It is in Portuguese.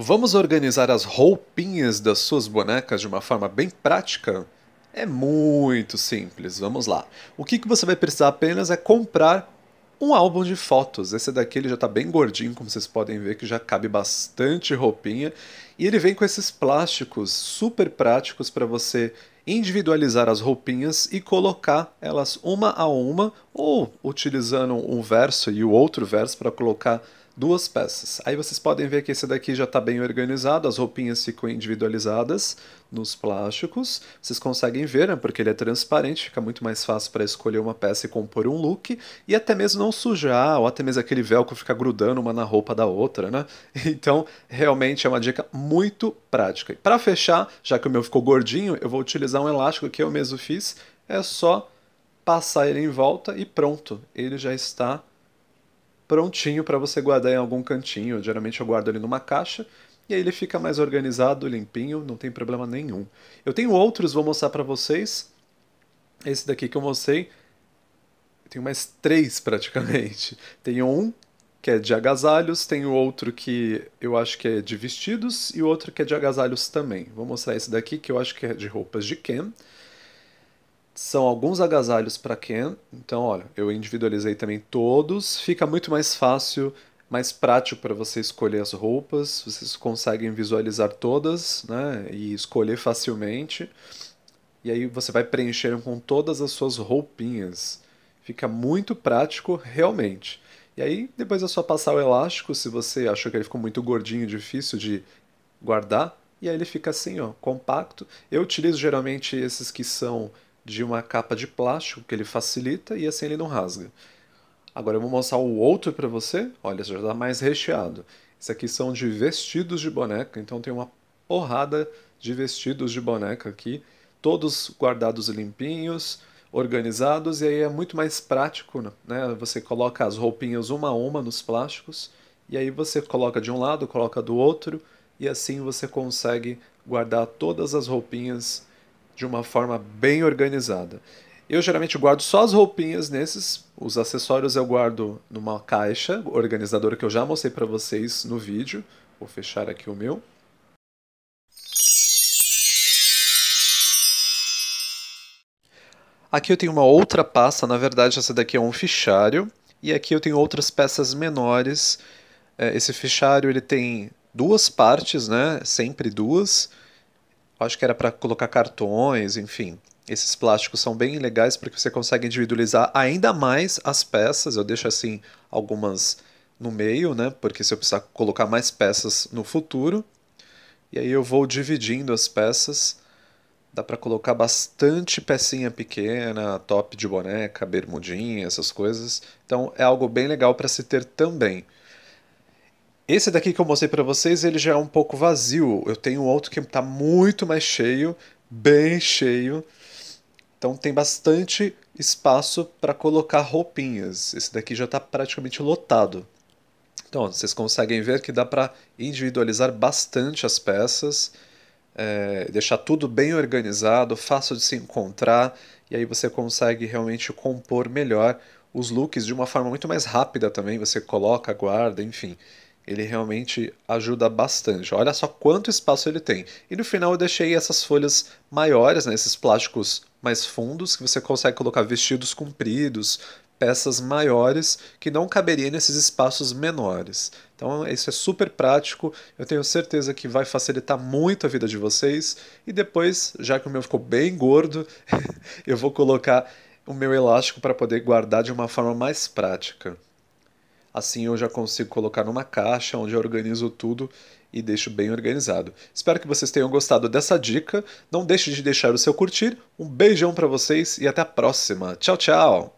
Vamos organizar as roupinhas das suas bonecas de uma forma bem prática? É muito simples, vamos lá. O que, que você vai precisar apenas é comprar um álbum de fotos. Esse daqui ele já está bem gordinho, como vocês podem ver, que já cabe bastante roupinha. E ele vem com esses plásticos super práticos para você individualizar as roupinhas e colocar elas uma a uma, ou utilizando um verso e o outro verso para colocar duas peças. Aí vocês podem ver que esse daqui já está bem organizado, as roupinhas ficam individualizadas nos plásticos. Vocês conseguem ver, né, porque ele é transparente, fica muito mais fácil para escolher uma peça e compor um look, e até mesmo não sujar, ou até mesmo aquele velcro ficar grudando uma na roupa da outra, né? Então, realmente é uma dica muito prática. E para fechar, já que o meu ficou gordinho, eu vou utilizar um elástico que eu mesmo fiz, é só passar ele em volta e pronto, ele já está prontinho para você guardar em algum cantinho. Geralmente eu guardo ele numa caixa e aí ele fica mais organizado, limpinho, não tem problema nenhum. Eu tenho outros, vou mostrar para vocês. Esse daqui que eu mostrei, eu tenho mais três praticamente. Tenho um que é de agasalhos, tenho outro que eu acho que é de vestidos e outro que é de agasalhos também. Vou mostrar esse daqui que eu acho que é de roupas de Ken são alguns agasalhos para quem Então, olha, eu individualizei também todos. Fica muito mais fácil, mais prático para você escolher as roupas. Vocês conseguem visualizar todas, né? E escolher facilmente. E aí você vai preencher com todas as suas roupinhas. Fica muito prático, realmente. E aí depois é só passar o elástico, se você achou que ele ficou muito gordinho, difícil de guardar. E aí ele fica assim, ó, compacto. Eu utilizo geralmente esses que são de uma capa de plástico que ele facilita e assim ele não rasga. Agora eu vou mostrar o outro para você. Olha, já está mais recheado. Isso aqui são de vestidos de boneca, então tem uma porrada de vestidos de boneca aqui, todos guardados limpinhos, organizados, e aí é muito mais prático, né? Você coloca as roupinhas uma a uma nos plásticos, e aí você coloca de um lado, coloca do outro, e assim você consegue guardar todas as roupinhas de uma forma bem organizada. Eu geralmente guardo só as roupinhas nesses, os acessórios eu guardo numa caixa organizadora que eu já mostrei para vocês no vídeo. Vou fechar aqui o meu. Aqui eu tenho uma outra pasta, na verdade essa daqui é um fichário, e aqui eu tenho outras peças menores. É, esse fichário ele tem duas partes, né? Sempre duas acho que era para colocar cartões, enfim. Esses plásticos são bem legais porque você consegue individualizar ainda mais as peças. Eu deixo assim algumas no meio, né? Porque se eu precisar colocar mais peças no futuro. E aí eu vou dividindo as peças. Dá para colocar bastante pecinha pequena, top de boneca, bermudinha, essas coisas. Então é algo bem legal para se ter também. Esse daqui que eu mostrei para vocês, ele já é um pouco vazio. Eu tenho outro que está muito mais cheio, bem cheio. Então tem bastante espaço para colocar roupinhas. Esse daqui já está praticamente lotado. Então, vocês conseguem ver que dá para individualizar bastante as peças, é, deixar tudo bem organizado, fácil de se encontrar, e aí você consegue realmente compor melhor os looks de uma forma muito mais rápida também. Você coloca, guarda, enfim ele realmente ajuda bastante. Olha só quanto espaço ele tem. E no final eu deixei essas folhas maiores, né, esses plásticos mais fundos, que você consegue colocar vestidos compridos, peças maiores que não caberia nesses espaços menores. Então, isso é super prático, eu tenho certeza que vai facilitar muito a vida de vocês. E depois, já que o meu ficou bem gordo, eu vou colocar o meu elástico para poder guardar de uma forma mais prática. Assim eu já consigo colocar numa caixa onde eu organizo tudo e deixo bem organizado. Espero que vocês tenham gostado dessa dica. Não deixe de deixar o seu curtir. Um beijão para vocês e até a próxima. Tchau, tchau.